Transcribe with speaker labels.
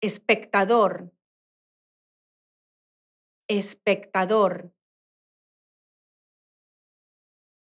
Speaker 1: espectador, espectador.